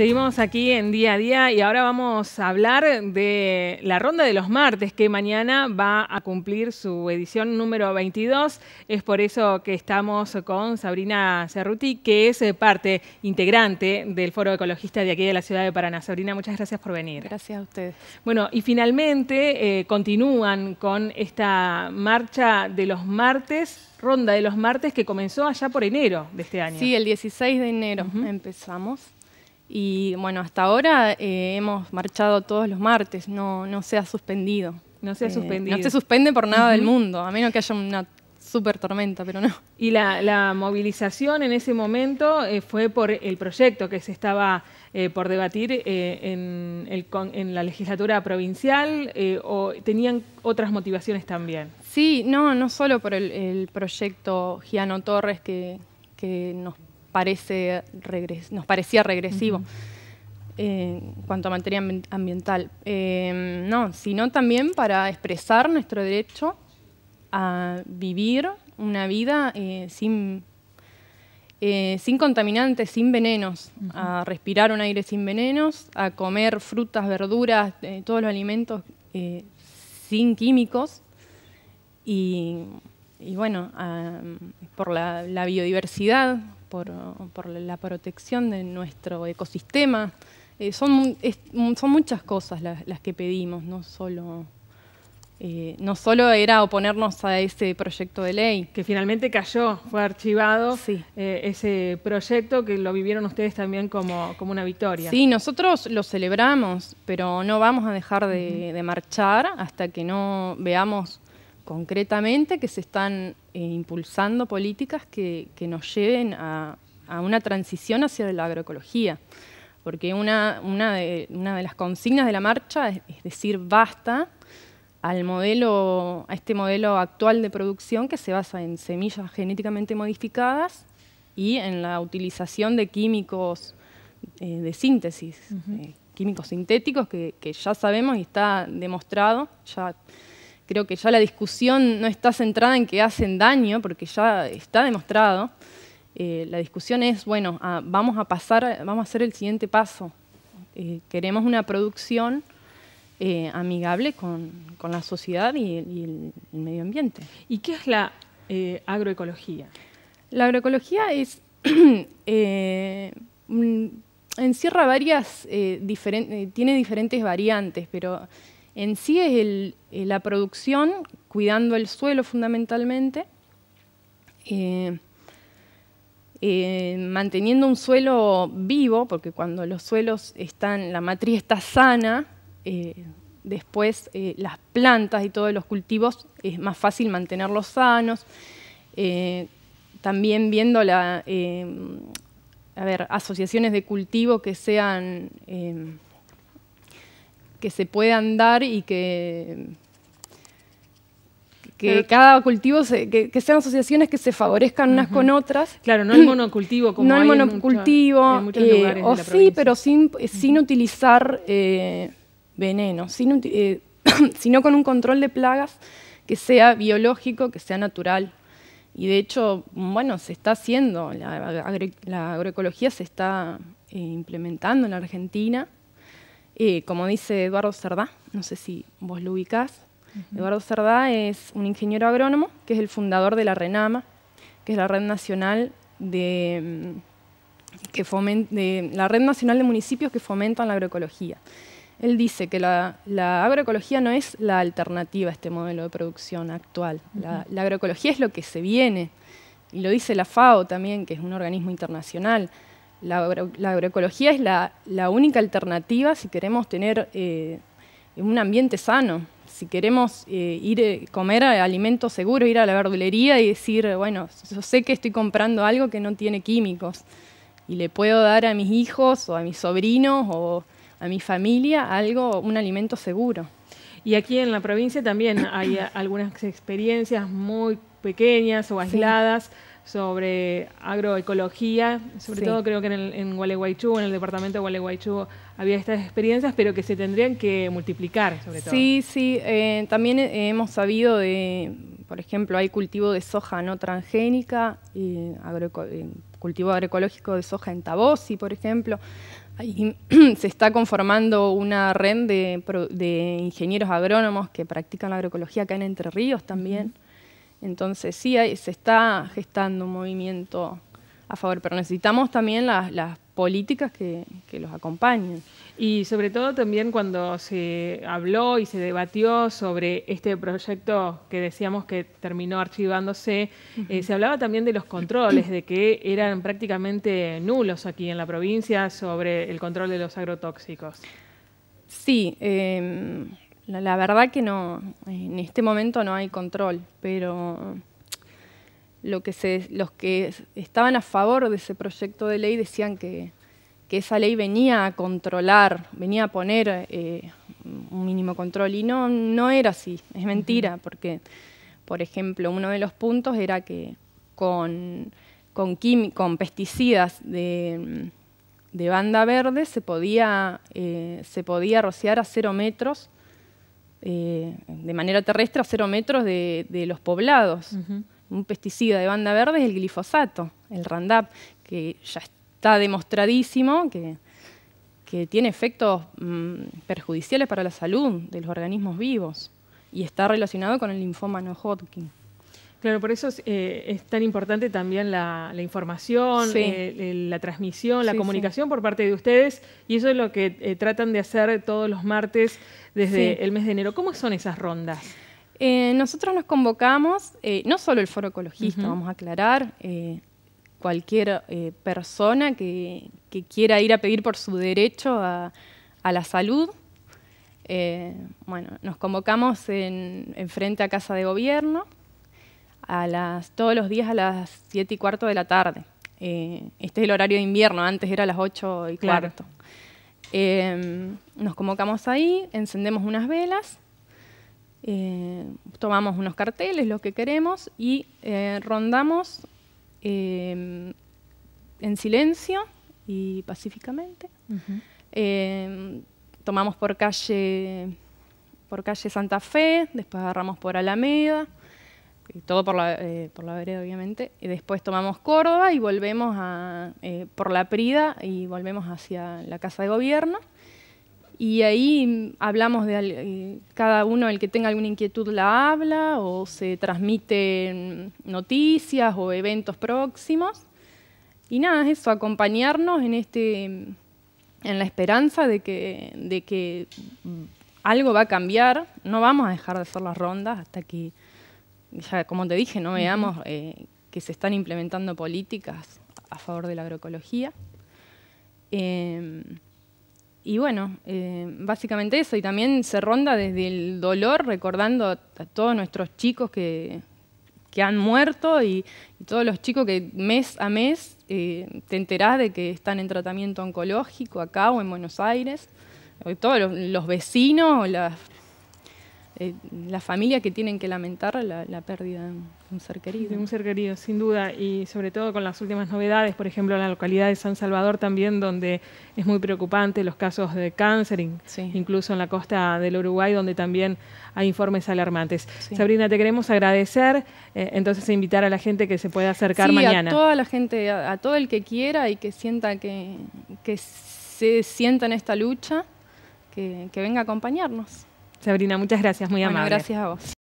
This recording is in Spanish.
Seguimos aquí en día a día y ahora vamos a hablar de la ronda de los martes que mañana va a cumplir su edición número 22. Es por eso que estamos con Sabrina Cerruti, que es parte integrante del Foro Ecologista de aquí de la ciudad de Paraná. Sabrina, muchas gracias por venir. Gracias a ustedes. Bueno, y finalmente eh, continúan con esta marcha de los martes ronda de los martes que comenzó allá por enero de este año. Sí, el 16 de enero empezamos. Y bueno, hasta ahora eh, hemos marchado todos los martes, no, no se ha suspendido. No se eh, No se suspende por nada del mundo, a menos que haya una súper tormenta, pero no. Y la, movilización en ese momento eh, fue por el proyecto que se estaba por debatir en, la legislatura provincial o tenían otras motivaciones también. Sí, no, no solo por el, proyecto Giano Torres que, que nos parece regres nos parecía regresivo. en cuanto a materia ambiental, em, no, sino también para expresar nuestro derecho a vivir una vida eh, sin, eh, sin contaminantes, sin venenos, a respirar un aire sin venenos, a comer frutas, verduras, eh, todos los alimentos sin químicos y, bueno, por la biodiversidad por, la protección de nuestro ecosistema. Eh, son, son muchas cosas las, que pedimos, no solo, eh, no solo era oponernos a ese proyecto de ley. Que finalmente cayó, fue archivado sí. Eh, ese proyecto que lo vivieron ustedes también como, como, una victoria. Sí, nosotros lo celebramos, pero no vamos a dejar de marchar hasta que no veamos concretamente que se están eh, impulsando políticas que, nos lleven a, una transición hacia la agroecología. Porque una, una, de, una de las consignas de la marcha es, decir basta al modelo, a este modelo actual de producción que se basa en semillas genéticamente modificadas y en la utilización de químicos eh, de síntesis, eh, químicos sintéticos que, que ya sabemos y está demostrado, ya Creo que ya la discusión no está centrada en que hacen daño, porque ya está demostrado. Eh, la discusión es, bueno, ah, vamos a pasar, vamos a hacer el siguiente paso. Eh, queremos una producción eh, amigable con, la sociedad y, el, medio ambiente. ¿Y qué es la agroecología? La agroecología es encierra varias, tiene diferentes variantes, pero en sí es eh, la producción, cuidando el suelo fundamentalmente, eh, eh, manteniendo un suelo vivo, porque cuando los suelos están, la matriz está sana, después las plantas y todos los cultivos es más fácil mantenerlos sanos. también viendo asociaciones de cultivo que sean que se puedan dar y que, que cada cultivo, se, que, sean asociaciones que se favorezcan unas con otras. Claro, no el monocultivo como No el monocultivo, o sí, pero sin, eh, sin utilizar eh, veneno, eh, sino con un control de plagas que sea biológico, que sea natural. Y de hecho, bueno, se está haciendo, la, la agroecología se está implementando en la Argentina como dice Eduardo Cerdá, no sé si vos lo ubicás, Eduardo Cerdá es un ingeniero agrónomo que es el fundador de la RENAMA, que es la red nacional de, mm, la red nacional de municipios que fomentan la agroecología. Él dice que la, agroecología no es la alternativa a este modelo de producción actual. la, agroecología es lo que se viene. Y lo dice la FAO también, que es un organismo internacional la, agroecología es la, única alternativa si queremos tener eh, un ambiente sano, si queremos eh, ir a eh, comer alimentos seguros, ir a la verdulería y decir, bueno, yo sé que estoy comprando algo que no tiene químicos y le puedo dar a mis hijos o a mis sobrinos o a mi familia algo, un alimento seguro. Y aquí en la provincia también hay algunas experiencias muy pequeñas o aisladas sobre agroecología, sobre todo creo que en, Gualeguaychú, en el departamento de Gualeguaychú, había estas experiencias, pero que se tendrían que multiplicar, Sí, sí, eh, también hemos sabido de, por ejemplo, hay cultivo de soja no transgénica, y eh, cultivo agroecológico de soja en Tabosi, por ejemplo. Ahí se está conformando una red de, ingenieros agrónomos que practican la agroecología acá en Entre Ríos también. Entonces sí, se está gestando un movimiento a favor, pero necesitamos también las, políticas que, los acompañen. Y sobre todo también cuando se habló y se debatió sobre este proyecto que decíamos que terminó archivándose, eh, se hablaba también de los controles, de que eran prácticamente nulos aquí en la provincia sobre el control de los agrotóxicos. Sí. Em, la verdad que no, en este momento no hay control, pero lo que los que estaban a favor de ese proyecto de ley decían que, esa ley venía a controlar, venía a poner eh, un mínimo control, y no, no era así, es mentira, porque, por ejemplo, uno de los puntos era que con, pesticidas de, banda verde eh, se podía rociar a cero metros eh, de manera terrestre a cero metros de, los poblados. Un pesticida de banda verde es el glifosato, el Randap, que ya está demostradísimo que, que tiene efectos mm, perjudiciales para la salud de los organismos vivos y está relacionado con el linfoma no Hodgkin. Claro, por eso eh, es, tan importante también la, información, eh, la transmisión, la comunicación por parte de ustedes y eso es lo que eh, tratan de hacer todos los martes desde el mes de enero. ¿Cómo son esas rondas? nosotros nos convocamos, no solo el foro ecologista, vamos a aclarar, cualquier persona que, quiera ir a pedir por su derecho a, la salud. bueno, nos convocamos en, en frente a Casa de Gobierno todos los días a las 7 y cuarto de la tarde. Eh, este es el horario de invierno, antes era a las 8 y cuarto. Eh, nos convocamos ahí, encendemos unas velas, eh, tomamos unos carteles, lo que queremos, y rondamos en silencio y pacíficamente. tomamos por calle, por calle Santa Fe, después agarramos por Alameda, todo por la, eh, por la vereda obviamente, y después tomamos Córdoba y volvemos eh, por la Prida y volvemos hacia la Casa de Gobierno. Y ahí hablamos de eh, cada uno, el que tenga alguna inquietud la habla, o se transmiten noticias o eventos próximos. Y nada, eso, acompañarnos en, este, en la esperanza de que, de que algo va a cambiar. No vamos a dejar de hacer las rondas hasta que ya como te dije, no veamos eh, que se están implementando políticas a favor de la agroecología. Em, y bueno, em, básicamente eso, y también se ronda desde el dolor, recordando a, todos nuestros chicos que, han muerto y, todos los chicos que mes a mes eh, te enterás de que están en tratamiento oncológico acá o en Buenos Aires, todos los, los vecinos, las eh, la familia que tienen que lamentar la, pérdida de un ser querido. un ser querido, sin duda, y sobre todo con las últimas novedades, por ejemplo, en la localidad de San Salvador también, donde es muy preocupante los casos de cáncer, incluso en la costa del Uruguay, donde también hay informes alarmantes. Sabrina, te queremos agradecer, eh, entonces e invitar a la gente que se pueda acercar mañana. A toda la gente, a, todo el que quiera y que sienta que, que se sienta en esta lucha, que venga a acompañarnos. Sabrina, muchas gracias, muy amable. Gracias a vos.